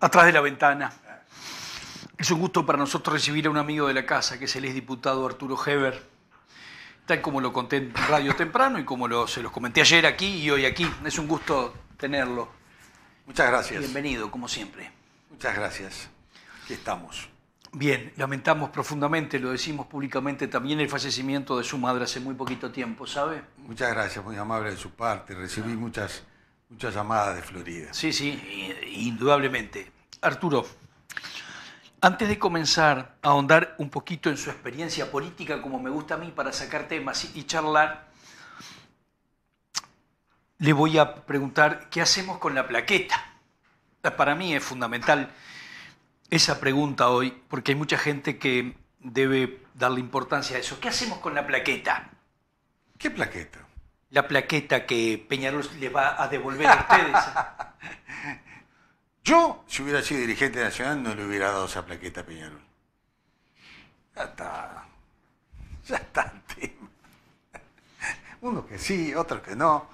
atrás de la ventana. Es un gusto para nosotros recibir a un amigo de la casa, que es el exdiputado Arturo Heber, tal como lo conté en radio temprano y como se los comenté ayer aquí y hoy aquí. Es un gusto tenerlo. Muchas gracias. Bienvenido, como siempre. Muchas gracias. Aquí estamos. Bien, lamentamos profundamente, lo decimos públicamente también, el fallecimiento de su madre hace muy poquito tiempo, ¿sabe? Muchas gracias, muy amable de su parte. Recibí muchas Muchas llamadas de Florida. Sí, sí, indudablemente. Arturo, antes de comenzar a ahondar un poquito en su experiencia política, como me gusta a mí, para sacar temas y charlar, le voy a preguntar qué hacemos con la plaqueta. Para mí es fundamental esa pregunta hoy, porque hay mucha gente que debe darle importancia a eso. ¿Qué hacemos con la plaqueta? ¿Qué plaqueta? la plaqueta que Peñarol le va a devolver a ustedes. Yo, si hubiera sido dirigente nacional, no le hubiera dado esa plaqueta a Peñarol. Ya está. Ya está el Uno que sí, otro que no.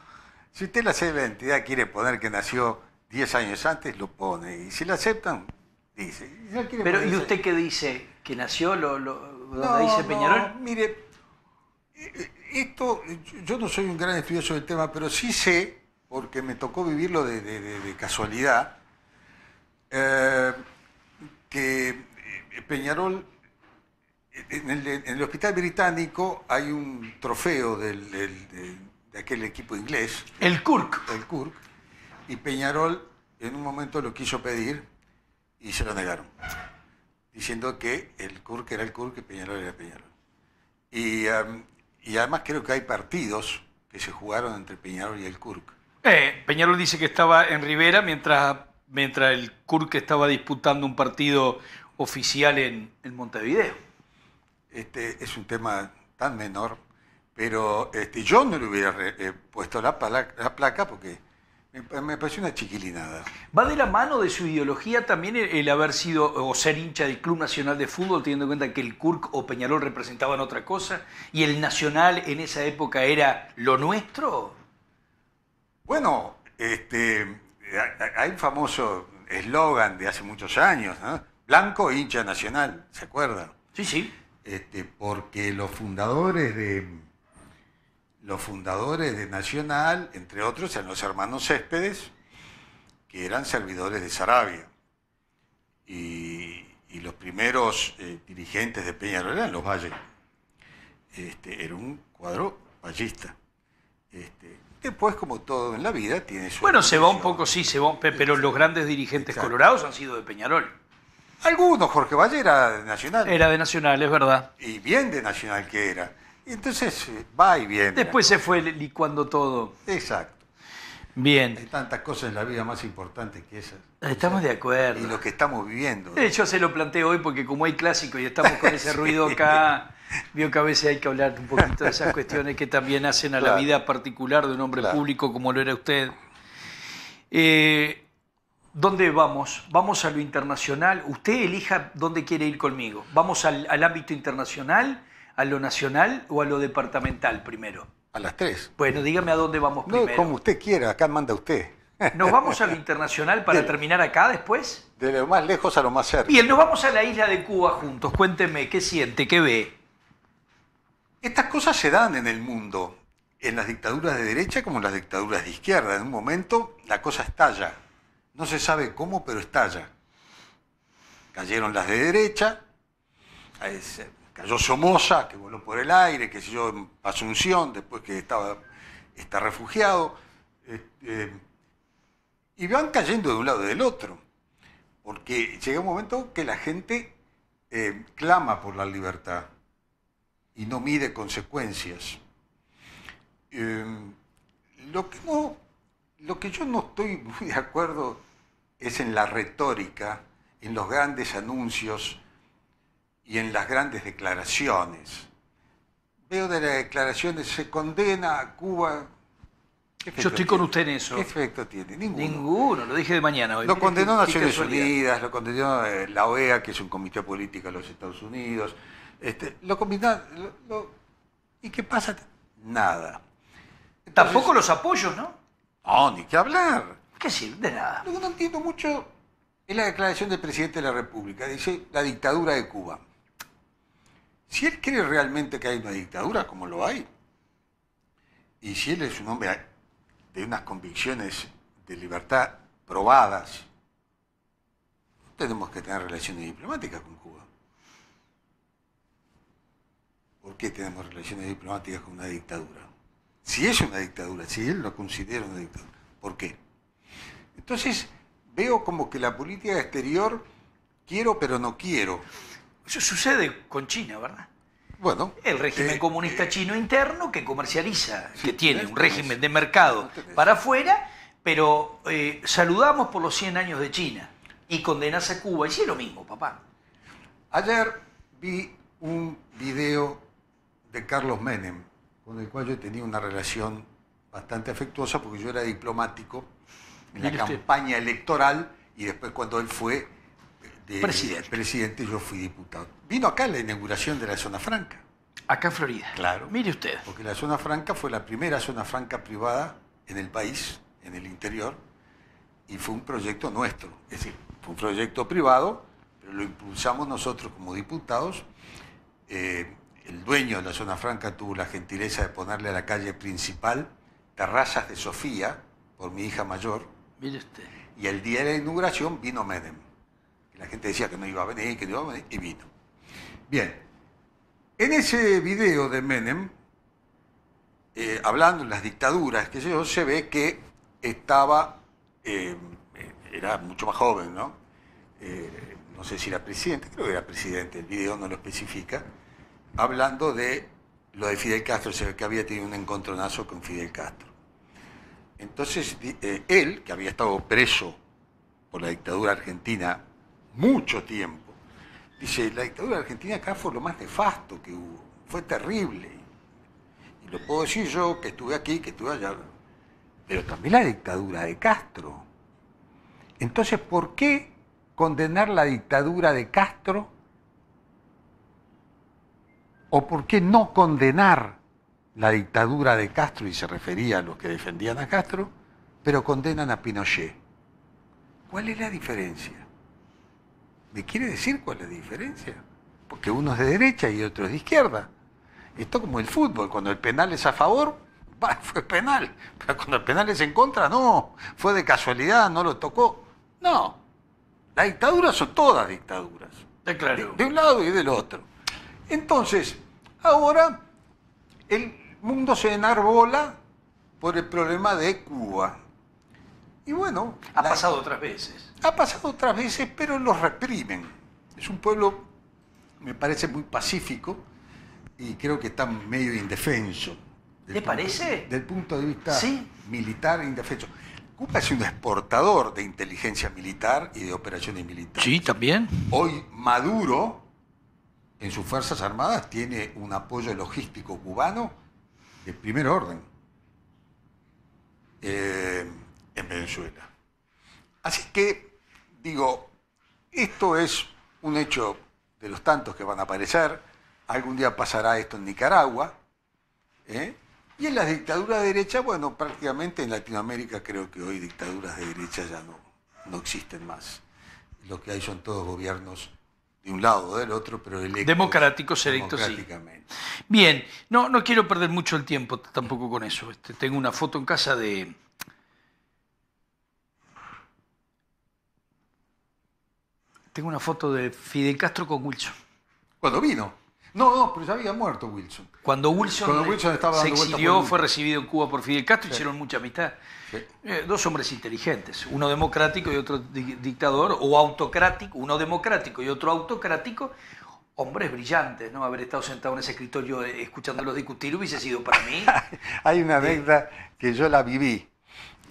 Si usted la entidad quiere poner que nació 10 años antes, lo pone. Y si la aceptan, dice. Pero, ¿y usted qué dice? ¿Que nació lo, dice Peñarol? No, mire, esto, yo no soy un gran estudioso del tema, pero sí sé, porque me tocó vivirlo de, casualidad, eh, que eh, Peñarol, en el, Hospital Británico hay un trofeo del, de aquel equipo inglés. El Kirk. El Kirk. Y Peñarol en un momento lo quiso pedir y se lo negaron, diciendo que el Kirk era el Kirk y Peñarol era Peñarol. Y em, y además creo que hay partidos que se jugaron entre Peñarol y el CURC. Eh, Peñarol dice que estaba en Rivera mientras, mientras el CURC estaba disputando un partido oficial en, Montevideo. Este es un tema tan menor, pero este, yo no le hubiera eh, puesto la, la, placa porque me pareció una chiquilinada. ¿Va de la mano de su ideología también el haber sido o ser hincha del Club Nacional de Fútbol, teniendo en cuenta que el CURC o Peñarol representaban otra cosa y el Nacional en esa época era lo nuestro? Bueno, este, eh, hay un famoso eslogan de hace muchos años, ¿no? Blanco hincha nacional, ¿se acuerdan? Sí, sí. Este, porque los fundadores de, los fundadores de Nacional, entre otros, eran los hermanos Céspedes, que eran servidores de Sarabia. Y, los primeros eh, dirigentes de Peñarol eran los Valle. Este, era un cuadro vallista. Este, después, como todo en la vida, tiene su... Bueno, se va un poco, sí, se va, pero los grandes dirigentes colorados han sido de Peñarol. Algunos, Jorge Valle era de Nacional. Era de Nacional, es verdad. Y bien de Nacional que era. Entonces eh, va y viene. Después se fue licuando todo. Exacto. Bien. Hay tantas cosas en la vida más importantes que esas. Estamos de acuerdo. Y lo que estamos viviendo. Eh, yo se lo planteo hoy porque como hay clásico y estamos con ese ruido acá, ...vio que a veces hay que hablar un poquito de esas cuestiones que también hacen a la vida particular de un hombre público como lo era usted. Eh, ¿Dónde vamos? ¿Vamos a lo internacional? Usted elija dónde quiere ir conmigo. ¿Vamos al ámbito internacional? a lo nacional o a lo departamental primero? A las tres. Bueno, dígame a dónde vamos primero. No, como usted quiera, acá manda usted. ¿Nos vamos a lo internacional para terminar acá después? De lo más lejos a lo más cerca. Bien, nos vamos a la isla de Cuba juntos. Cuénteme, ¿qué siente? ¿Qué ve? Estas cosas se dan en el mundo, en las dictaduras de derecha como en las dictaduras de izquierda. En un momento la cosa estalla. No se sabe cómo, pero estalla. Cayeron las de derecha, eh, cayó Somoza, que voló por el aire, que sé yo, Asunción, después que estaba, está refugiado. Este, y van cayendo de un lado y del otro, porque llega un momento que la gente eh, clama por la libertad y no mide consecuencias. Eh, lo, que lo que yo no estoy muy de acuerdo es en la retórica, en los grandes anuncios y en las grandes declaraciones. Veo de las declaraciones, se condena a Cuba. Yo estoy con usted en eso. ¿Qué efecto tiene? Ninguno. Ninguno, lo dije de mañana Lo condenó Naciones Unidas, lo condenó eh, la OEA, que es un comité político de los Estados Unidos. Este, lo combinado, ¿Y qué pasa? Nada. Tampoco los apoyos, ¿no? No, ni qué hablar. ¿Qué sirve? De nada. Lo que no entiendo mucho es la declaración del presidente de la República. Dice la dictadura de Cuba. Si él cree realmente que hay una dictadura, como lo hay, y si él es un hombre de unas convicciones de libertad probadas, tenemos que tener relaciones diplomáticas con Cuba. ¿Por qué tenemos relaciones diplomáticas con una dictadura? Si es una dictadura, si él lo considera una dictadura, ¿por qué? Entonces veo como que la política exterior quiero pero no quiero. Eso sucede con China, ¿verdad? Bueno. El régimen eh, comunista eh, chino interno que comercializa, que tiene un régimen de mercado para afuera, pero eh, saludamos por los 100 años de China y condenas a Cuba. Y sí, es lo mismo, papá. Ayer vi un video de Carlos Menem, con el cual yo tenía una relación bastante afectuosa porque yo era diplomático en la campaña electoral y después cuando él fue presidente. presidente, yo fui diputado. Vino acá la inauguración de la Zona Franca. Acá en Florida. Claro. Mire usted. Porque la Zona Franca fue la primera Zona Franca privada en el país, en el interior, y fue un proyecto nuestro. Es decir, fue un proyecto privado, pero lo impulsamos nosotros como diputados. Eh, el dueño de la Zona Franca tuvo la gentileza de ponerle a la calle principal terrazas de Sofía, por mi hija mayor. Mire usted. Y el día de la inauguración vino Menem la gente decía que no iba a venir, que no iba a venir, y vino. Bien, en ese video de Menem, eh, hablando de las dictaduras, que yo, se ve que estaba, eh, eh, era mucho más joven, ¿no? no sé si era presidente, creo que era presidente, el video no lo especifica, hablando de lo de Fidel Castro, se ve que había tenido un encontronazo con Fidel Castro. Entonces, él, que había estado preso por la dictadura argentina mucho tiempo. Dice, la dictadura argentina acá fue lo más nefasto que hubo, fue terrible. Y lo puedo decir yo, que estuve aquí, que estuve allá, pero también la dictadura de Castro. Entonces, ¿por qué condenar la dictadura de Castro? ¿O por qué no condenar la dictadura de Castro, y se refería a los que defendían a Castro, pero condenan a Pinochet? ¿Cuál es la diferencia? ¿Le quiere decir cuál es la diferencia? Porque uno es de derecha y otro es de izquierda. Esto como el fútbol, cuando el penal es a favor, fue penal. Pero cuando el penal es en contra, no. Fue de casualidad, no lo tocó. No. Las dictaduras son todas dictaduras. De, un lado y del otro. Entonces, ahora el mundo se enarbola por el problema de Cuba. Y bueno. Ha pasado otras veces. Ha pasado otras veces, pero los reprimen. Es un pueblo, me parece, muy pacífico y creo que está medio indefenso. ¿Le parece? Del punto de vista militar indefenso. Cuba es un exportador de inteligencia militar y de operaciones militares. Sí, también. Hoy Maduro, en sus Fuerzas Armadas, tiene un apoyo logístico cubano de primer orden eh, en Venezuela. Así que, digo, esto es un hecho de los tantos que van a aparecer. Algún día pasará esto en Nicaragua. ¿eh? Y en las dictaduras de derecha, bueno, prácticamente en Latinoamérica creo que hoy dictaduras de derecha ya no, no existen más. Lo que hay son todos gobiernos de un lado o del otro, pero electos. Democráticos electos, Bien, no, no quiero perder mucho el tiempo tampoco con eso. Este, tengo una foto en casa de, Tengo una foto de Fidel Castro con Wilson. Cuando vino. No, no, pero ya había muerto Wilson. Cuando Wilson, Cuando Wilson se exilió, fue recibido en Cuba por Fidel Castro, hicieron mucha amistad. Eh, dos hombres inteligentes, uno democrático y otro dictador, o autocrático, uno democrático y otro autocrático, hombres brillantes, ¿no? Haber estado sentado en ese escritorio eh, escuchándolos discutir hubiese sido para mí. Hay una década que yo la viví.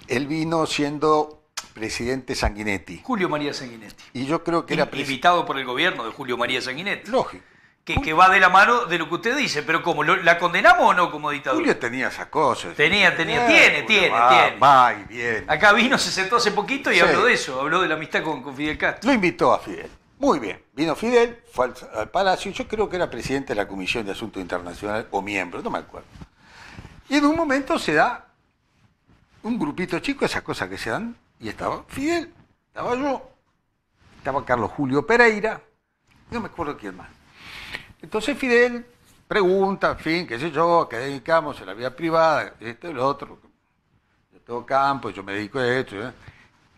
Él vino siendo presidente Sanguinetti. Julio María Sanguinetti. Y yo creo que era... Invitado por el gobierno de Julio María Sanguinetti. Lógico. Que, que, va de la mano de lo que usted dice, pero como ¿la condenamos o no como dictadura? Julio tenía esas cosas. Tenía, tenía, eh, tiene, tiene, tiene. Acá vino, se sentó hace poquito y habló de eso, habló de la amistad con, Fidel Castro. Lo invitó a Fidel. Muy bien, vino Fidel, fue al, Palacio, yo creo que era presidente de la Comisión de Asuntos Internacional o miembro, no me acuerdo. Y en un momento se da un grupito chico, esas cosas que se dan, y estaba Fidel, estaba yo, estaba Carlos Julio Pereira, no me acuerdo quién más. Entonces Fidel pregunta, en fin, qué sé yo, a qué dedicamos en la vida privada, esto y lo otro. Yo tengo campo, yo me dedico a esto. ¿eh?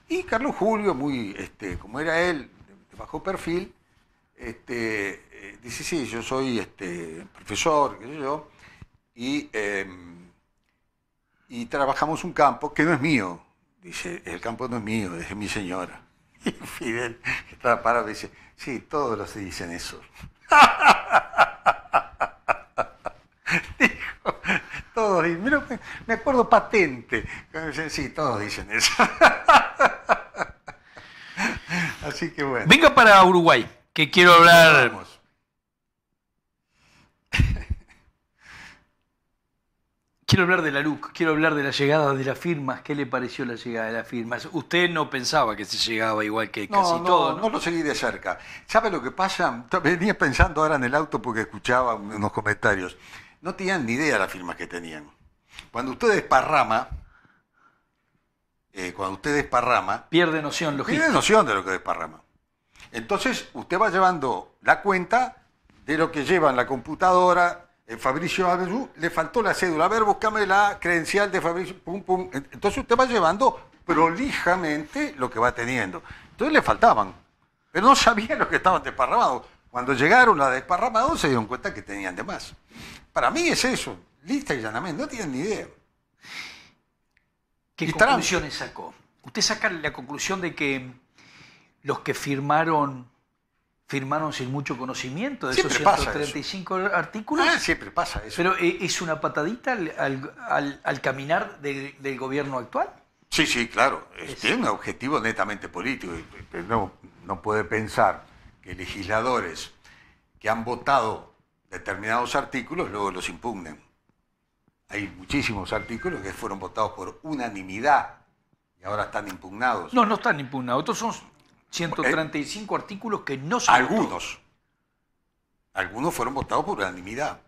Y Carlos Julio, muy, este, como era él, de bajo perfil, este, eh, dice, sí, yo soy este, profesor, qué sé yo, y, em, y trabajamos un campo que no es mío, Dice, el campo no es mío, es mi señora. Y Fidel, que estaba parado, dice, sí, todos los dicen eso. Dijo, todos dicen, mira, me acuerdo patente. Sí, todos dicen eso. Así que bueno. Venga para Uruguay, que quiero hablar... Quiero hablar de la LUC, quiero hablar de la llegada de las firmas. ¿Qué le pareció la llegada de las firmas? Usted no pensaba que se llegaba igual que casi todo. No, no lo seguí de cerca. ¿Sabe lo que pasa? Venía pensando ahora en el auto porque escuchaba unos comentarios. No tenían ni idea las firmas que tenían. Cuando usted desparrama, eh, cuando usted desparrama. Pierde noción logística. Pierde noción de lo que desparrama. Entonces, usted va llevando la cuenta de lo que lleva en la computadora, eh, Fabricio Abreu le faltó la cédula. A ver, búscame la credencial de Fabricio. Pum, pum. Entonces usted va llevando prolijamente lo que va teniendo. Entonces le faltaban, pero no sabían lo que estaban desparramados. Cuando llegaron a desparramados se dieron cuenta que tenían de más. Para mí es eso, lista y llanamente, no tienen ni idea. ¿Qué conclusiones sacó? Usted saca la conclusión de que los que firmaron firmaron sin mucho conocimiento de esos 135 artículos. Ah, siempre pasa eso. Pero eh, ¿es una patadita al, caminar del gobierno actual? Sí, sí, claro. Es... Tiene un objetivo netamente político. No, no puede pensar que legisladores que han votado determinados artículos luego los impugnen. Hay muchísimos artículos que fueron votados por unanimidad y ahora están impugnados. No, no están impugnados. Estos son 135 eh, artículos que no son Algunos. Algunos fueron votados por unanimidad.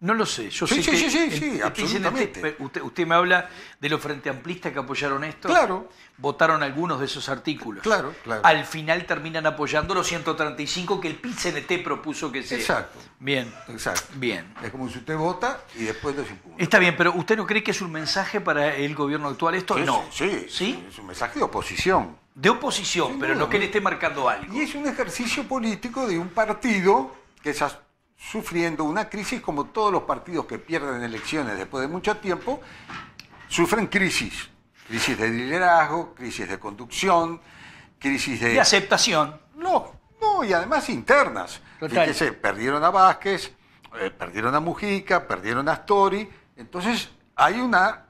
No lo sé. Yo sé sí, sí, sí, sí, este, absolutamente. usted, usted, me habla de los Frente amplistas que apoyaron esto. Claro. Votaron algunos de esos artículos. Claro, claro. Al final terminan apoyando los 135 que el pit propuso que sea. Exacto. Bien. Exacto. Bien. Es como si usted vota y después los impugna. Está bien, pero ¿usted no cree que es un mensaje para el gobierno actual esto? no. Sí, sí. ¿Sí? Es un mensaje de oposición de oposición, pero no, que le esté marcando algo. Y es un ejercicio político de un partido que está sufriendo una crisis como todos los partidos que pierden elecciones después de mucho tiempo, sufren crisis. Crisis de liderazgo, crisis de conducción, crisis de... De aceptación. No, no, y además internas. Fíjese, perdieron a Vázquez, eh, perdieron a Mujica, perdieron a Story. Entonces hay una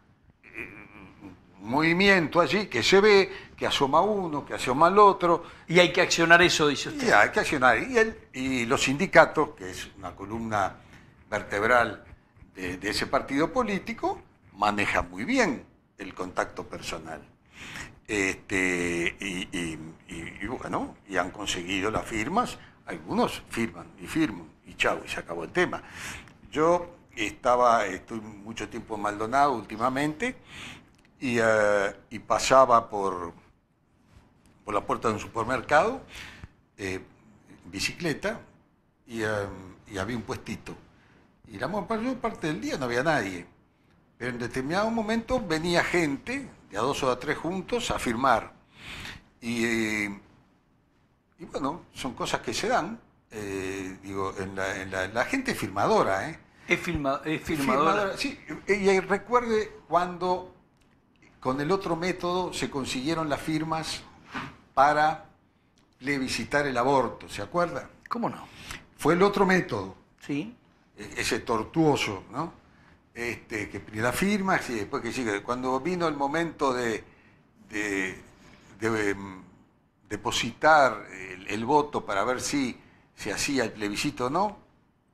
movimiento allí que se ve, que asoma uno, que asoma el otro. Y hay que accionar eso, dice usted. Y hay que accionar. Y, él, y los sindicatos, que es una columna vertebral de, ese partido político, maneja muy bien el contacto personal. Este, y, y, bueno, y han conseguido las firmas, algunos firman y firman, y chao y se acabó el tema. Yo estaba, estoy mucho tiempo en Maldonado últimamente, eh, y, pasaba por, por la puerta de un supermercado, eh, bicicleta, y, eh, había un puestito. Y la mayor parte del día no había nadie. Pero en determinado momento venía gente, de a dos o a tres juntos, a firmar. Y, bueno, son cosas que se dan. Eh, digo, en la, gente es firmadora. ¿eh? Es, firmadora. Sí, y recuerde cuando con el otro método se consiguieron las firmas para plebiscitar el aborto, ¿se acuerda? ¿Cómo no? Fue el otro método. Sí. E-, ese tortuoso, ¿no? Este, que las firmas y después que sigue. Cuando vino el momento de, em, depositar el, voto para ver si se hacía el plebiscito o no,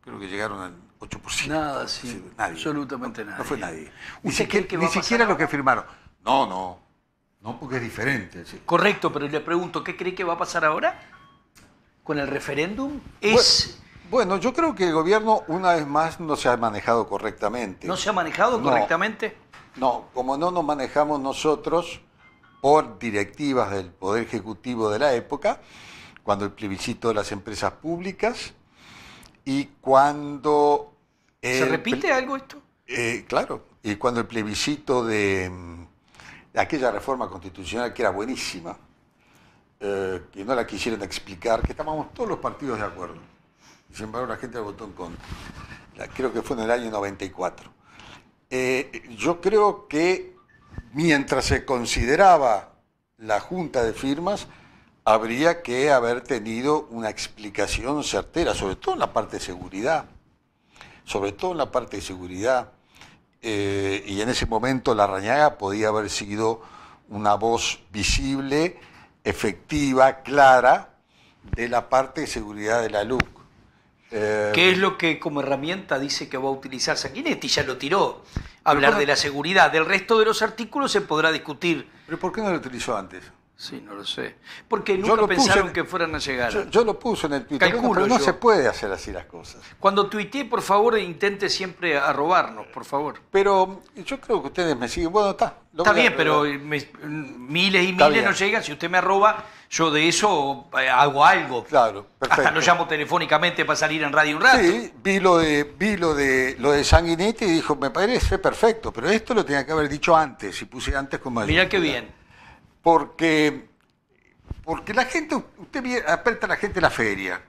creo que llegaron al 8%. Nada, sí. Absolutamente nada. No fue nadie. Ni, siquiera, lo ni siquiera los que firmaron. No, no. No, porque es diferente. Correcto, pero le pregunto, ¿qué cree que va a pasar ahora con el referéndum? Es... Bueno, yo creo que el gobierno una vez más no se ha manejado correctamente. ¿No se ha manejado correctamente? No, como no nos manejamos nosotros por directivas del Poder Ejecutivo de la época, cuando el plebiscito de las empresas públicas y cuando... ¿Se repite algo esto? Eh, claro, y cuando el plebiscito de mm, aquella reforma constitucional que era buenísima, eh, que no la quisieron explicar, que estábamos todos los partidos de acuerdo. Sin embargo, la gente votó en contra. Creo que fue en el año 94. Eh, yo creo que mientras se consideraba la junta de firmas, habría que haber tenido una explicación certera, sobre todo en la parte de seguridad, sobre todo en la parte de seguridad, eh, y en ese momento la rañaga podía haber sido una voz visible, efectiva, clara, de la parte de seguridad de la LUC. Eh, ¿Qué es lo que como herramienta dice que va a utilizar Sanguinetti? Ya lo tiró. Hablar de la seguridad. Del resto de los artículos se podrá discutir. ¿Pero por qué no lo utilizó antes? Sí, no lo sé. Porque nunca pensaron que fueran a llegar. Yo, lo puse en el Twitter. Calculo no se puede hacer así las cosas. Cuando tuitee, por favor, intente siempre arrobarnos, por favor. Pero yo creo que ustedes me siguen. Bueno, está. Está bien, pero miles y miles no llegan. Si usted me arroba, yo de eso eh, hago algo. Claro, Hasta lo llamo telefónicamente para salir en radio un rato. Sí, vi lo de, vi lo de, lo de Sanguinetti y dijo, me parece perfecto, pero esto lo tenía que haber dicho antes, y puse antes con más. Mirá qué bien porque, porque la gente, usted aprieta a la gente la feria.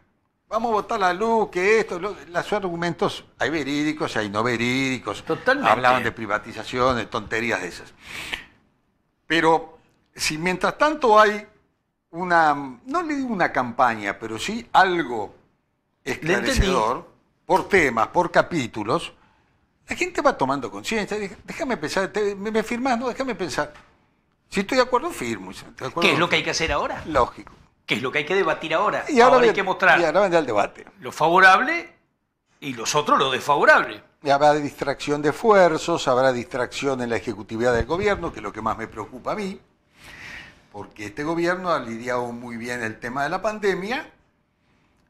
Vamos a votar la luz, que esto, los argumentos, hay verídicos, hay no verídicos. Totalmente. Hablaban de privatizaciones, tonterías de esas. Pero si mientras tanto hay una, no le digo una campaña, pero sí algo esclarecedor, por temas, por capítulos, la gente va tomando conciencia. Déjame pensar, me, firmás, déjame pensar. Si estoy de acuerdo, firmo. ¿Qué es lo que hay que hacer ahora? Lógico. ¿Qué es lo que hay que debatir ahora? Y ahora, hay que mostrar. ahora vendrá el debate. Lo favorable y los otros lo desfavorable. Y habrá distracción de esfuerzos, habrá distracción en la ejecutividad del gobierno, que es lo que más me preocupa a mí, porque este gobierno ha lidiado muy bien el tema de la pandemia,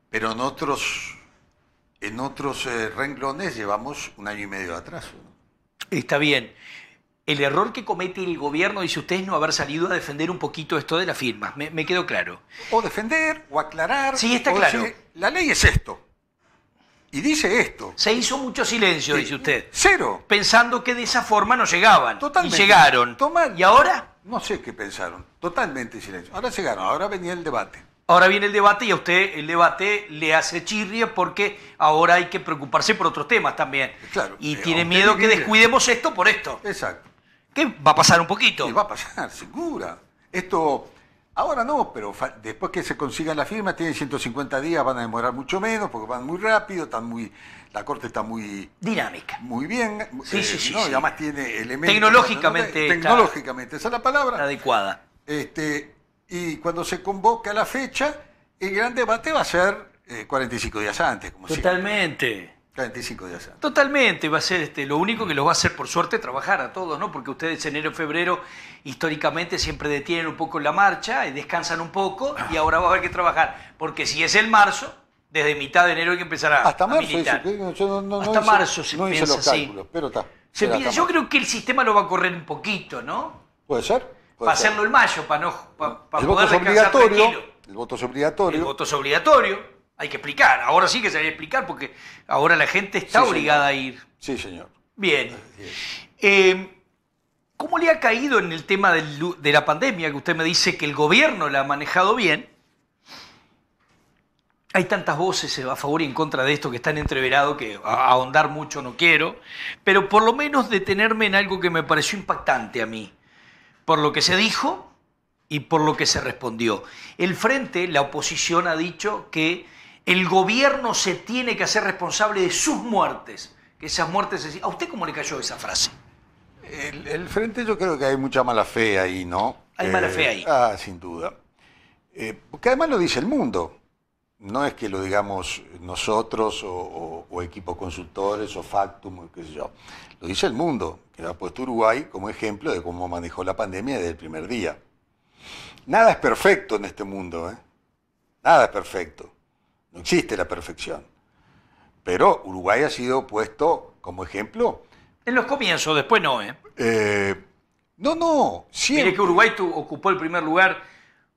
pero en otros, en otros eh, renglones llevamos un año y medio de atraso. Está bien el error que comete el gobierno, dice usted, es no haber salido a defender un poquito esto de la firma. Me, quedó claro. O defender, o aclarar. Sí, está claro. la ley es esto. Y dice esto. Se hizo mucho silencio, dice usted. Cero. Pensando que de esa forma no llegaban. Totalmente. Y llegaron. ¿Y ahora? No sé qué pensaron. Totalmente silencio. Ahora llegaron, ahora venía el debate. Ahora viene el debate y a usted el debate le hace chirria porque ahora hay que preocuparse por otros temas también. Claro. Y eh, tiene miedo que descuidemos esto por esto. Exacto que va a pasar un poquito. va a pasar, segura. Esto, ahora no, pero después que se consigan las firmas, tienen 150 días, van a demorar mucho menos, porque van muy rápido, están muy, la corte está muy... Dinámica. Muy bien. Sí, eh, sí, sí, Y además tiene elementos... Tecnológicamente. Tecnológicamente, esa es la palabra. Adecuada. Este, y cuando se convoca la fecha, el gran debate va a ser 45 eh, días antes. Como Totalmente. 45 días Totalmente, va a ser este, lo único que lo va a hacer, por suerte, trabajar a todos, ¿no? Porque ustedes enero y febrero históricamente siempre detienen un poco la marcha, y eh, descansan un poco y ahora va a haber que trabajar. Porque si es el marzo, desde mitad de enero hay que empezar a. Hasta marzo, yo no, hasta marzo se piensa pero está. yo creo que el sistema lo va a correr un poquito, ¿no? Puede ser. para hacerlo en mayo, para no. Para, el, poder voto es obligatorio, el voto es obligatorio. El voto es obligatorio. Hay que explicar, ahora sí que se debe explicar porque ahora la gente está obligada a ir. Sí, señor. Bien. Em, ¿Cómo le ha caído en el tema de la pandemia, que usted me dice que el gobierno la ha manejado bien? Hay tantas voces a favor y en contra de esto que están entreverados, que ahondar mucho no quiero, pero por lo menos detenerme en algo que me pareció impactante a mí, por lo que se dijo y por lo que se respondió. El frente, la oposición ha dicho que el gobierno se tiene que hacer responsable de sus muertes. Que esas muertes ¿A usted cómo le cayó esa frase? El, frente yo creo que hay mucha mala fe ahí, ¿no? Hay mala fe eh, ahí. Ah, sin duda. porque eh, además lo dice el mundo. No es que lo digamos nosotros o, o equipos consultores o Factum o qué sé yo. Lo dice el mundo, que ha puesto Uruguay como ejemplo de cómo manejó la pandemia desde el primer día. Nada es perfecto en este mundo, ¿eh? Nada es perfecto. No existe la perfección. Pero Uruguay ha sido puesto como ejemplo. En los comienzos, después no, ¿eh? eh no, no, siempre. Mire que Uruguay ocupó el primer lugar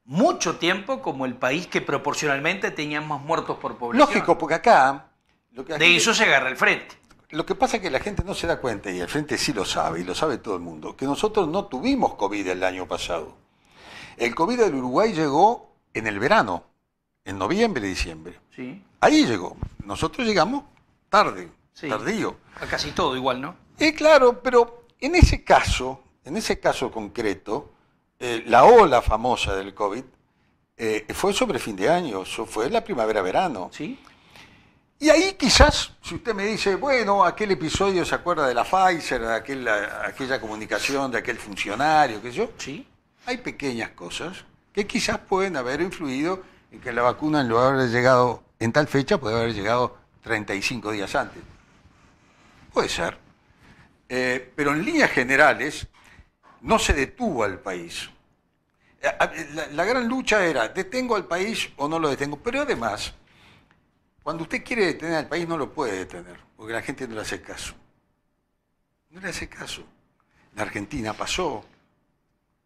mucho tiempo como el país que proporcionalmente tenía más muertos por población. Lógico, porque acá... de eso se agarra el frente. Lo que pasa es que la gente no se da cuenta, y el frente sí lo sabe, y lo sabe todo el mundo, que nosotros no tuvimos COVID el año pasado. El COVID del Uruguay llegó en el verano en noviembre y diciembre. Sí. Ahí llegó. Nosotros llegamos tarde, tardío. A casi todo igual, ¿no? Y claro, pero en ese caso, en ese caso concreto, eh, la ola famosa del COVID eh, fue sobre fin de año, fue la primavera-verano. Sí. Y ahí quizás, si usted me dice, bueno, aquel episodio se acuerda de la Pfizer, de aquel, aquella comunicación de aquel funcionario, qué sé yo. Sí. Hay pequeñas cosas que quizás pueden haber influido y que la vacuna en lugar haber llegado en tal fecha puede haber llegado 35 días antes. Puede ser. Eh, pero en líneas generales no se detuvo al país. Eh, eh, la, gran lucha era, ¿detengo al país o no lo detengo? Pero además, cuando usted quiere detener al país no lo puede detener, porque la gente no le hace caso. No le hace caso. En Argentina pasó,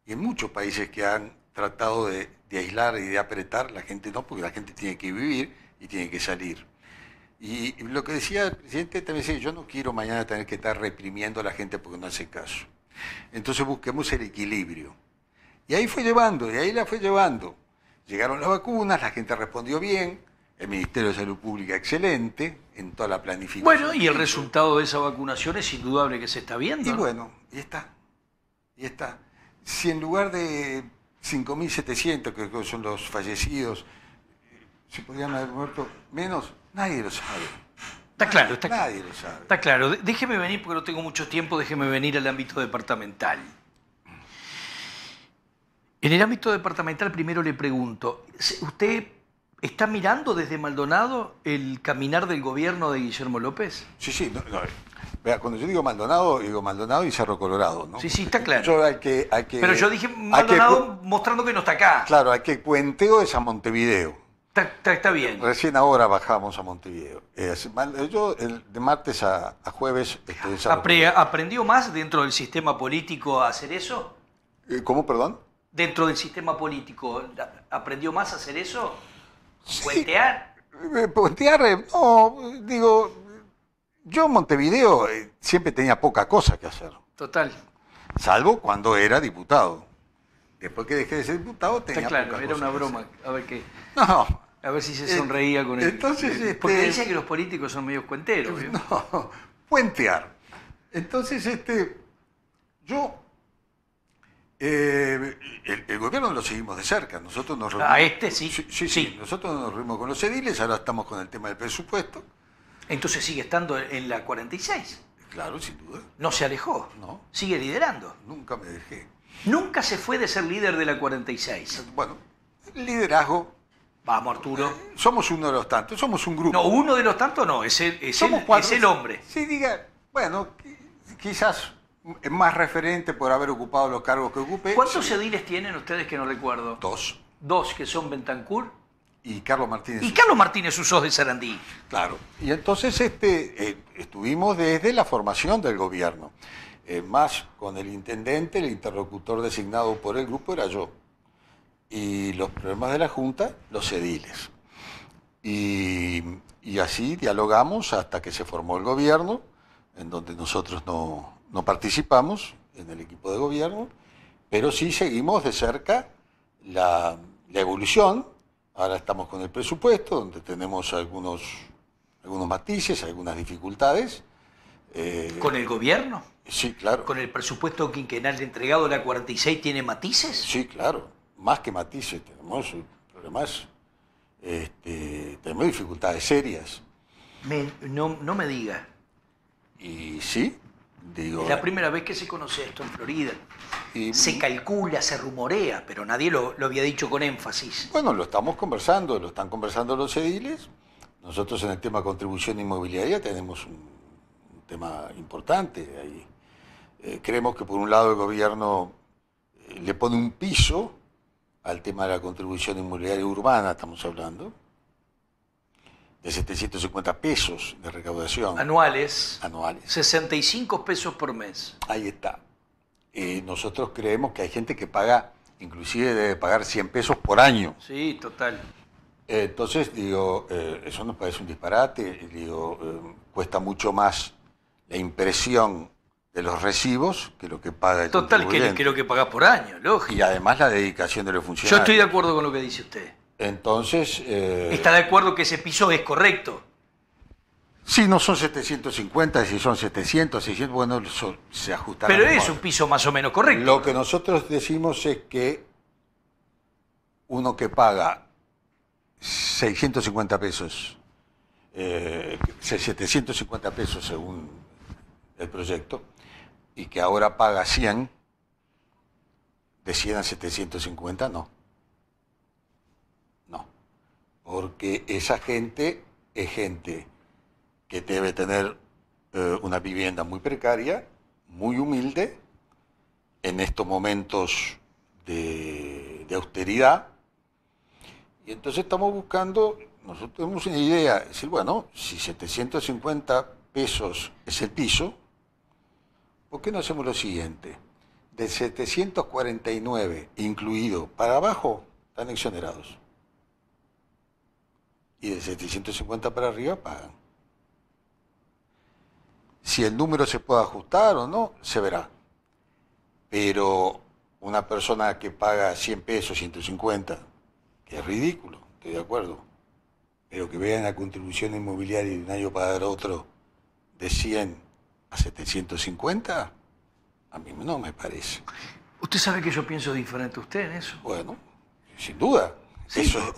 y en muchos países que han tratado de, aislar y de apretar, la gente no, porque la gente tiene que vivir y tiene que salir. Y, lo que decía el presidente también decía, yo no quiero mañana tener que estar reprimiendo a la gente porque no hace caso. Entonces busquemos el equilibrio. Y ahí fue llevando, y ahí la fue llevando. Llegaron las vacunas, la gente respondió bien, el Ministerio de Salud Pública excelente en toda la planificación. Bueno, y el resultado de esa vacunación es indudable que se está viendo. Y bueno, y está. Y está. Si en lugar de 5.700 que son los fallecidos, se podrían haber muerto menos, nadie lo sabe. Está claro, está claro. Nadie lo sabe. Está claro. Déjeme venir, porque no tengo mucho tiempo, déjeme venir al ámbito departamental. En el ámbito departamental, primero le pregunto, ¿usted ¿Está mirando desde Maldonado el caminar del gobierno de Guillermo López? Sí, sí. Vea, cuando yo digo Maldonado, digo Maldonado y Cerro Colorado, ¿no? Sí, sí, está claro. Pero yo dije Maldonado mostrando que no está acá. Claro, hay que Cuenteo es a Montevideo. Está, bien. Recién ahora bajamos a Montevideo. yo el, de martes a, jueves... Este, ¿Aprendió más dentro del sistema político a hacer eso? Eh, ¿Cómo, perdón? Dentro del sistema político, ¿aprendió más a hacer eso? ¿Puentear? Eh, puentear, eh, no, digo, yo en Montevideo eh, siempre tenía poca cosa que hacer. Total. Salvo cuando era diputado. Después que dejé de ser diputado tenía Está claro, era una broma. A ver qué. No. A ver si se sonreía con él. Entonces, este, Porque dice que los políticos son medios cuenteros. No, puentear. Entonces, este, yo eh, el, gobierno lo seguimos de cerca. Nosotros nos ¿A ah, este sí? Sí, sí, Nosotros nos reunimos con los ediles, ahora estamos con el tema del presupuesto. Entonces sigue estando en la 46. Claro, sin duda. No se alejó. No. Sigue liderando. Nunca me dejé. Nunca se fue de ser líder de la 46. Bueno, liderazgo. Vamos, Arturo. Eh, somos uno de los tantos, somos un grupo. No, uno de los tantos no, es el, somos es el hombre. Sí, si diga, bueno, quizás es más referente por haber ocupado los cargos que ocupe. ¿Cuántos ediles tienen ustedes que no recuerdo? Dos. Dos, que son Bentancur. Y Carlos Martínez. Y Carlos Martínez Usos de Sarandí. Claro. Y entonces este, eh, estuvimos desde la formación del gobierno. Eh, más con el intendente, el interlocutor designado por el grupo era yo. Y los problemas de la Junta, los ediles. y así dialogamos hasta que se formó el gobierno, en donde nosotros no, no participamos en el equipo de gobierno, pero sí seguimos de cerca la, evolución. Ahora estamos con el presupuesto, donde tenemos algunos, algunos matices, algunas dificultades. Eh, ¿Con el gobierno? Sí, claro. ¿Con el presupuesto quinquenal entregado la 46 tiene matices? Sí, claro. Más que matices tenemos problemas, este, tenemos dificultades serias. no me diga. Y sí, es la primera vez que se conoce esto en Florida. se calcula, se rumorea, pero nadie lo, había dicho con énfasis. Bueno, lo estamos conversando, lo están conversando los ediles. Nosotros en el tema contribución inmobiliaria tenemos un, tema importante ahí. Eh, creemos que por un lado el gobierno eh, le pone un piso al tema de la contribución inmobiliaria urbana, estamos hablando, de 750 pesos de recaudación. Anuales. Anuales. 65 pesos por mes. Ahí está. Y eh, nosotros creemos que hay gente que paga, inclusive debe pagar 100 pesos por año. Sí, total. Eh, entonces, digo, eh, eso nos parece un disparate. Digo, cuesta mucho más la impresión de los recibos que lo que paga el Total, que, lo que paga por año, lógico. Y además la dedicación de los funcionarios. Yo estoy de acuerdo con lo que dice usted. Entonces... Eh, ¿Está de acuerdo que ese piso es correcto? Sí, no son 750, si son 700, 600, bueno, se ajustará. Pero es un piso más o menos correcto. Lo que nosotros decimos es que uno que paga 650 pesos, 750 eh, pesos según el proyecto, y que ahora paga 100, de 100 a 750 no porque esa gente es gente que debe tener eh, una vivienda muy precaria, muy humilde, en estos momentos de, austeridad. Y entonces estamos buscando, nosotros tenemos una idea, es decir, bueno, si 750 pesos es el piso, ¿por qué no hacemos lo siguiente? De 749 incluido para abajo, están exonerados y de 750 para arriba pagan. Si el número se puede ajustar o no, se verá. Pero una persona que paga 100 pesos, 150, que es ridículo, estoy de acuerdo, pero que vean la contribución inmobiliaria de un año para otro de 100 a 750, a mí no me parece. Usted sabe que yo pienso diferente a usted en eso. Bueno, sin duda. Eso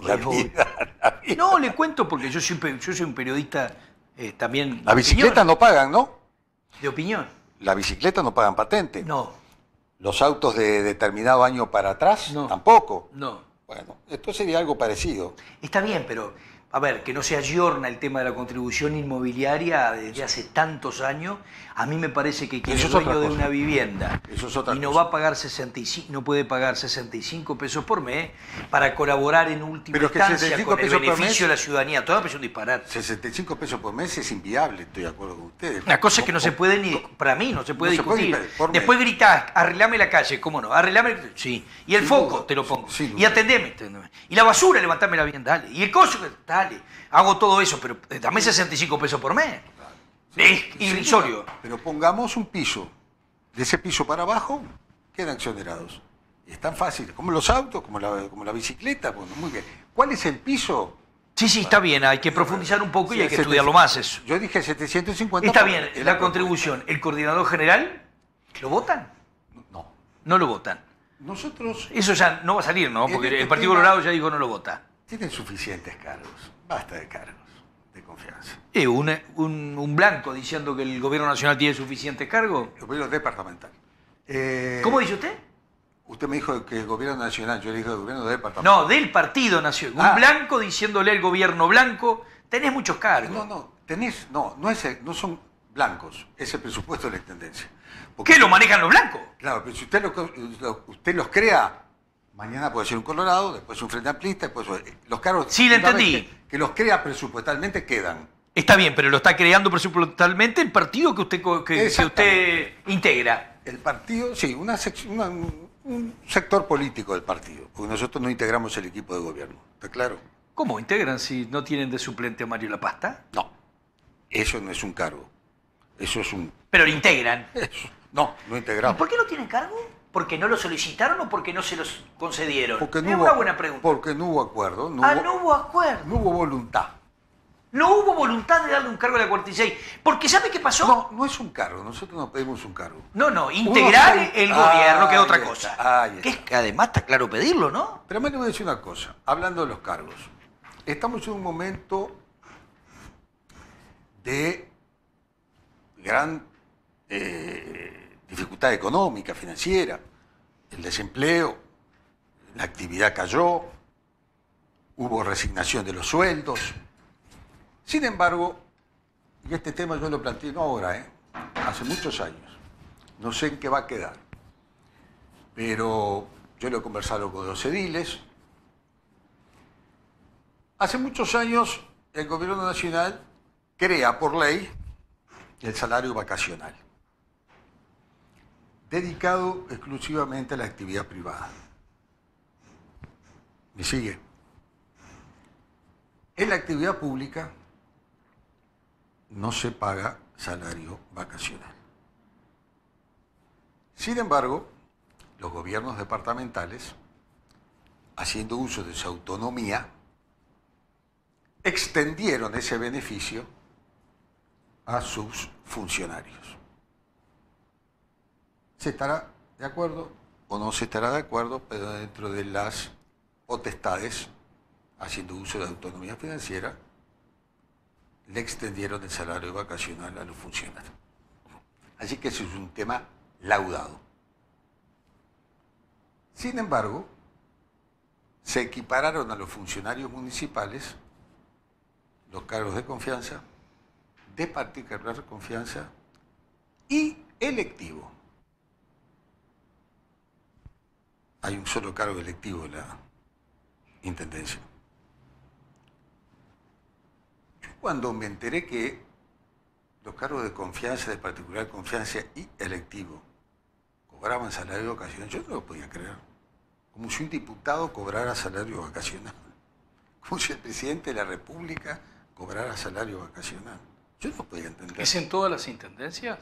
No, le cuento porque yo soy, yo soy un periodista eh, también. La bicicleta no pagan, ¿no? De opinión. La bicicleta no pagan patente. No. Los autos de determinado año para atrás no. tampoco. No. Bueno, esto sería algo parecido. Está bien, pero a ver, que no se ayorna el tema de la contribución inmobiliaria desde hace tantos años, a mí me parece que quien es dueño de una vivienda y no va a pagar 65, no puede pagar 65 pesos por mes para colaborar en última instancia con el beneficio de la ciudadanía. Toda es un disparate. 65 pesos por mes es inviable, estoy de acuerdo con ustedes. Una cosa que no se puede ni, para mí no se puede discutir. Después gritás, arreglame la calle, ¿cómo no? Arreglame, sí. Y el foco te lo pongo. y atendeme, Y la basura, levantame la vivienda, dale. Y el coche, dale Hago todo eso, pero eh, dame 65 pesos por mes. Es irrisorio. Pero pongamos un piso. De ese piso para abajo quedan exonerados. Es tan fácil, como los autos, como la, como la bicicleta. Bueno, muy bien. ¿Cuál es el piso? Sí, sí, está bien, hay que profundizar un poco y hay que estudiarlo más eso. Yo dije 750. Está bien, la, contribución. ¿El coordinador general lo votan? No. No lo votan. Nosotros. Eso ya no va a salir, ¿no? Porque el, este el Partido Colorado ya dijo no lo vota. Tienen suficientes cargos, basta de cargos de confianza. ¿Y un, blanco diciendo que el gobierno nacional tiene suficientes cargos? El gobierno departamental. Eh, ¿Cómo dice usted? Usted me dijo que el gobierno nacional, yo le dije el gobierno departamental. No, del partido nacional. Un ah. blanco diciéndole al gobierno blanco, tenés muchos cargos. No, no, tenés, no, no, es, no son blancos, es el presupuesto de la intendencia. ¿Qué lo manejan los blancos? Claro, pero si usted, lo, usted los crea, Mañana puede ser un Colorado, después un Frente Amplista, después los cargos sí, entendí. Que, los crea presupuestalmente quedan. Está bien, pero lo está creando presupuestalmente el partido que usted, que, usted integra. El partido, sí, un sector político del partido, porque nosotros no integramos el equipo de gobierno, ¿está claro? ¿Cómo integran si no tienen de suplente a Mario La Pasta? No, eso no es un cargo, eso es un... Pero lo integran. No, no integramos. por qué no tienen cargo? porque no lo solicitaron o porque no se los concedieron? Porque es hubo, una buena pregunta. Porque no hubo acuerdo. ah, no hubo acuerdo. No hubo voluntad. No hubo voluntad de darle un cargo a la 46. Porque ¿sabe qué pasó? No, no es un cargo. Nosotros no pedimos un cargo. No, no. Integrar el gobierno, que es otra cosa. Que es que además está claro pedirlo, ¿no? Pero me voy a decir una cosa. Hablando de los cargos. Estamos en un momento de gran eh, dificultad económica, financiera, el desempleo, la actividad cayó, hubo resignación de los sueldos. Sin embargo, y este tema yo lo planteo ahora, ¿eh? hace muchos años, no sé en qué va a quedar, pero yo lo he conversado con los ediles. Hace muchos años el gobierno nacional crea por ley el salario vacacional dedicado exclusivamente a la actividad privada. ¿Me sigue? En la actividad pública no se paga salario vacacional. Sin embargo, los gobiernos departamentales, haciendo uso de su autonomía, extendieron ese beneficio a sus funcionarios. Se estará de acuerdo o no se estará de acuerdo, pero dentro de las potestades, haciendo uso de la autonomía financiera, le extendieron el salario vacacional a los funcionarios. Así que eso es un tema laudado. Sin embargo, se equipararon a los funcionarios municipales los cargos de confianza, de particular confianza y electivo. hay un solo cargo electivo en la Intendencia. Yo cuando me enteré que los cargos de confianza, de particular confianza y electivo, cobraban salario de vacacional, yo no lo podía creer. Como si un diputado cobrara salario vacacional. Como si el presidente de la República cobrara salario vacacional. Yo no podía entender. ¿Es en todas las intendencias?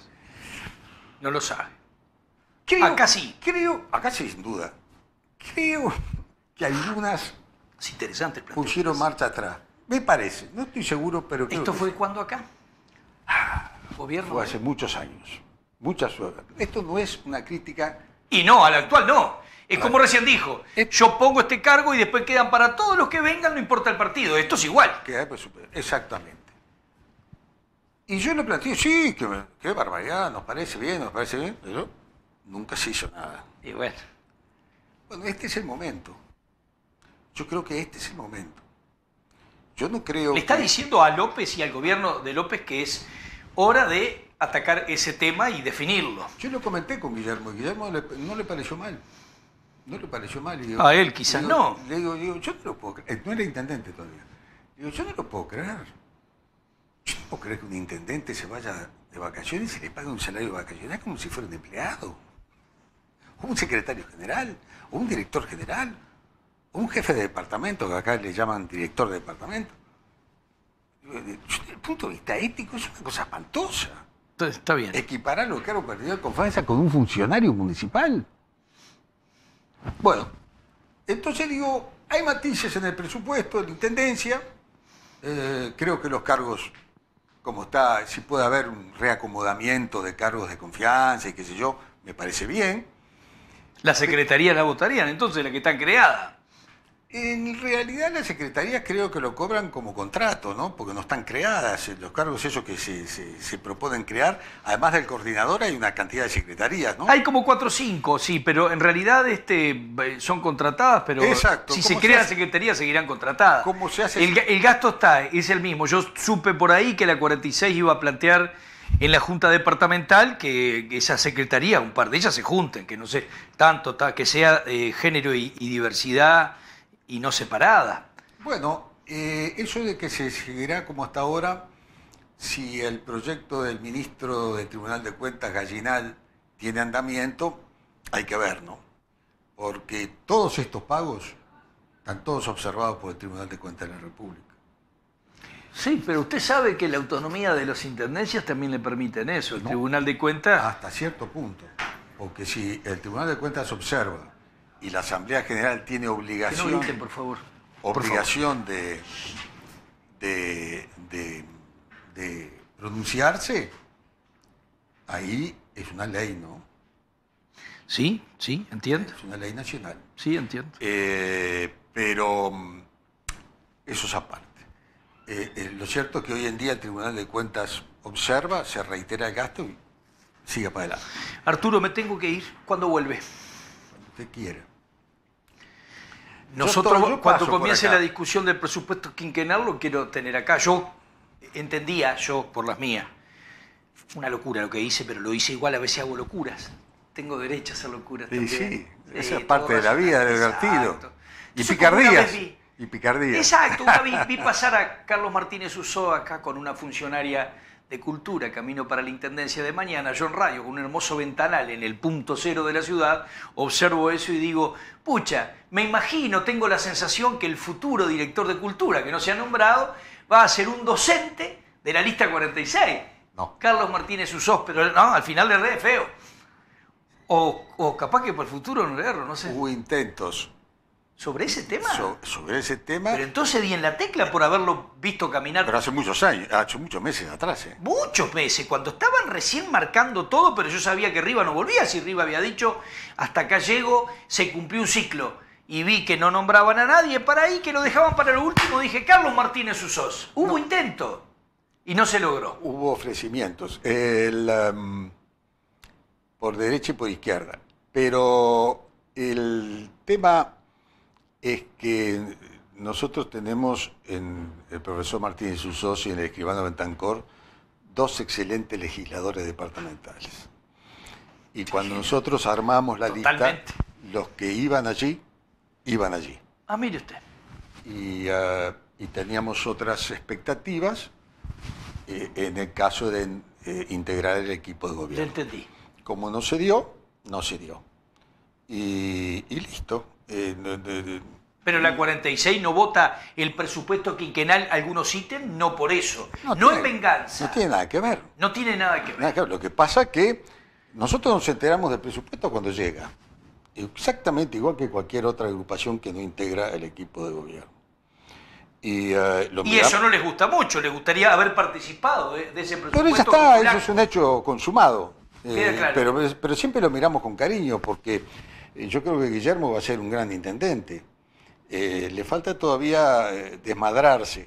No lo sabe. Creo, acá sí. Creo, acá sí, sin duda creo que algunas pusieron marcha atrás. Me parece, no estoy seguro, pero creo ¿Esto fue cuando acá? Ah, Gobierno. Fue hace muchos años, muchas horas. Esto no es una crítica. Y no, a la actual no. Es como recién dijo, yo pongo este cargo y después quedan para todos los que vengan, no importa el partido. Esto es igual. Pues, exactamente. Y yo le planteé, sí, qué, qué barbaridad, nos parece bien, nos parece bien, pero nunca se hizo nada. Y bueno. Bueno, este es el momento. Yo creo que este es el momento. Yo no creo. Le está diciendo a López y al gobierno de López que es hora de atacar ese tema y definirlo. Yo lo comenté con Guillermo Guillermo no le, pareció mal. No le pareció mal. a él quizás no. Le digo, yo no lo puedo creer. Eh, no era intendente todavía. digo, yo no lo puedo creer. Yo no puedo creer que un intendente se vaya de vacaciones y se le pague un salario de vacaciones. como si fuera un empleado. un secretario general, un director general, un jefe de departamento, que acá le llaman director de departamento. Desde el punto de vista ético es una cosa espantosa. Entonces, Está bien. Equiparar lo que un partido de confianza con un funcionario municipal. Bueno, entonces digo, hay matices en el presupuesto, de la intendencia. Eh, creo que los cargos, como está, si puede haber un reacomodamiento de cargos de confianza y qué sé yo, me parece bien. Las secretarías la votarían, entonces, la que está creada. En realidad las secretarías creo que lo cobran como contrato, ¿no? Porque no están creadas. Eh, los cargos esos que se, proponen crear, además del coordinador, hay una cantidad de secretarías, ¿no? Hay como cuatro o cinco, sí, pero en realidad este, eh, son contratadas, pero si se crea la secretaría seguirán contratadas. ¿Cómo se hace? el gasto está, es el mismo. Yo supe por ahí que la 46 iba a plantear en la Junta Departamental que esa secretaría, un par de ellas se junten, que no sé, tanto, que sea eh, género y, diversidad y no separada. Bueno, eh, eso de que se seguirá como hasta ahora, si el proyecto del ministro del Tribunal de Cuentas Gallinal tiene andamiento, hay que ver, ¿no? Porque todos estos pagos están todos observados por el Tribunal de Cuentas de la República. Sí, pero usted sabe que la autonomía de los intendencias también le permiten eso. El Tribunal de Cuentas... Hasta cierto punto. Porque si el Tribunal de Cuentas observa y la Asamblea General tiene obligación... por favor. Obligación De, de, pronunciarse, ahí es una ley, ¿no? Sí, sí, entiendo. Es una ley nacional. Sí, entiendo. Eh, pero mm, eso es aparte. Eh, eh, lo cierto es que hoy en día el Tribunal de Cuentas observa, se reitera el gasto y sigue para adelante. Arturo, me tengo que ir. ¿Cuándo vuelve? Cuando usted quiera. Nosotros, cuando comience la discusión del presupuesto quinquenal, lo quiero tener acá. Yo entendía, yo por las mías, una locura lo que hice, pero lo hice igual, a veces hago locuras. Tengo derecho a hacer locuras también. Sí, esa es parte de la vida, del divertido. Y picardías. Y picardía. Exacto. Vi, pasar a Carlos Martínez Usó acá con una funcionaria de cultura, camino para la Intendencia de mañana, John Rayo, con un hermoso ventanal en el punto cero de la ciudad, observo eso y digo, pucha, me imagino, tengo la sensación que el futuro director de cultura, que no se ha nombrado, va a ser un docente de la lista 46. No. Carlos Martínez Usó, pero no, al final le re feo. O, o capaz que para el futuro no le erro, no sé. Hubo intentos. ¿Sobre ese tema? sobre ese tema. Pero entonces di en la tecla por haberlo visto caminar. Pero hace muchos años, hace muchos meses atrás. ¿eh? Muchos meses, cuando estaban recién marcando todo, pero yo sabía que Riva no volvía. Si Riva había dicho, hasta acá llego, se cumplió un ciclo. Y vi que no nombraban a nadie para ahí, que lo dejaban para lo último. Dije, Carlos Martínez Usos. Hubo intento y no se logró. Hubo ofrecimientos. Em, por derecha y por izquierda. Pero el tema es que nosotros tenemos en el profesor Martínez y su socio en el escribano Ventancor, dos excelentes legisladores departamentales. Y cuando nosotros armamos la lista, los que iban allí, iban allí. Ah, mire usted. Y, ah, y teníamos otras expectativas eh, en el caso de eh, integrar el equipo de gobierno. entendí. Como no se dio, no se dio. Y, listo. Eh, pero la 46 no vota el presupuesto quinquenal, algunos ítems, no por eso. No, es venganza. No tiene nada que ver. No tiene nada que ver. Lo que pasa es que nosotros nos enteramos del presupuesto cuando llega. Exactamente igual que cualquier otra agrupación que no integra el equipo de gobierno. Y, eh, eso no les gusta mucho, les gustaría haber participado de, ese presupuesto. Pero ya está, eso es un hecho consumado. Eh, pero, pero siempre lo miramos con cariño porque eh, yo creo que Guillermo va a ser un gran intendente eh, le falta todavía eh, desmadrarse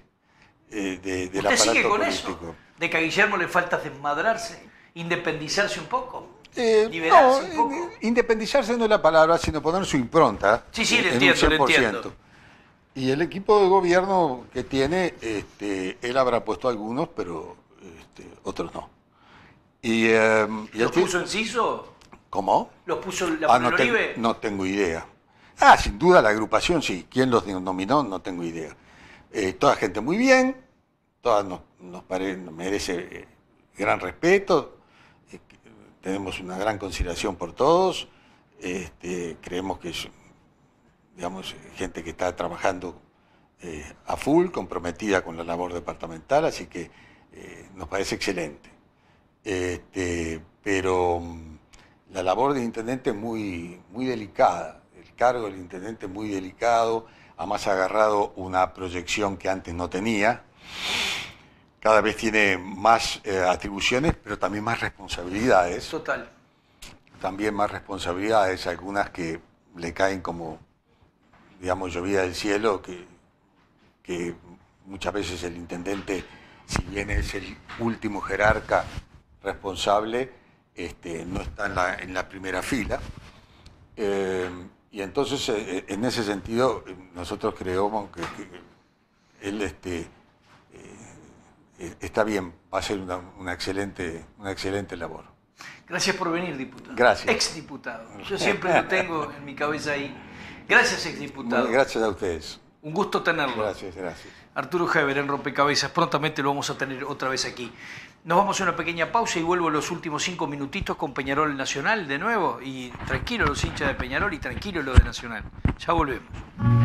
eh, de, del ¿Usted sigue con eso? ¿De que a Guillermo le falta desmadrarse, independizarse un poco? Eh, ¿Liberarse no, un poco? independizarse no es la palabra, sino poner su impronta. Sí, sí, le entiendo, le entiendo. Y el equipo de gobierno que tiene, este, él habrá puesto algunos, pero este, otros no. Y, em, ¿Los puso Enciso? ¿Cómo? ¿Los puso la ah, no tengo idea. Ah, sin duda la agrupación, sí. ¿Quién los nominó? No tengo idea. Eh, toda gente muy bien, todas nos, merece eh, gran respeto, eh, tenemos una gran consideración por todos, este, creemos que es digamos, gente que está trabajando a full, comprometida con la labor departamental, así que nos parece excelente. Este, pero mm, la labor de intendente es muy, muy delicada cargo el intendente muy delicado, además ha agarrado una proyección que antes no tenía. Cada vez tiene más eh, atribuciones, pero también más responsabilidades. Total. También más responsabilidades, algunas que le caen como, digamos, llovida del cielo, que, que muchas veces el intendente, si bien es el último jerarca responsable, este, no está en la, primera fila. Eh, y entonces, eh, eh, en ese sentido, eh, nosotros creemos que, él este, está bien, va a ser una, excelente, una excelente labor. Gracias por venir, diputado. Gracias. Exdiputado. Yo siempre lo tengo en mi cabeza ahí. Gracias, ex exdiputado. Gracias a ustedes. Un gusto tenerlo. Gracias, gracias. Arturo Heber en Rompecabezas. Prontamente lo vamos a tener otra vez aquí. Nos vamos a una pequeña pausa y vuelvo los últimos cinco minutitos con Peñarol Nacional de nuevo. Y tranquilo los hinchas de Peñarol y tranquilo los de Nacional. Ya volvemos.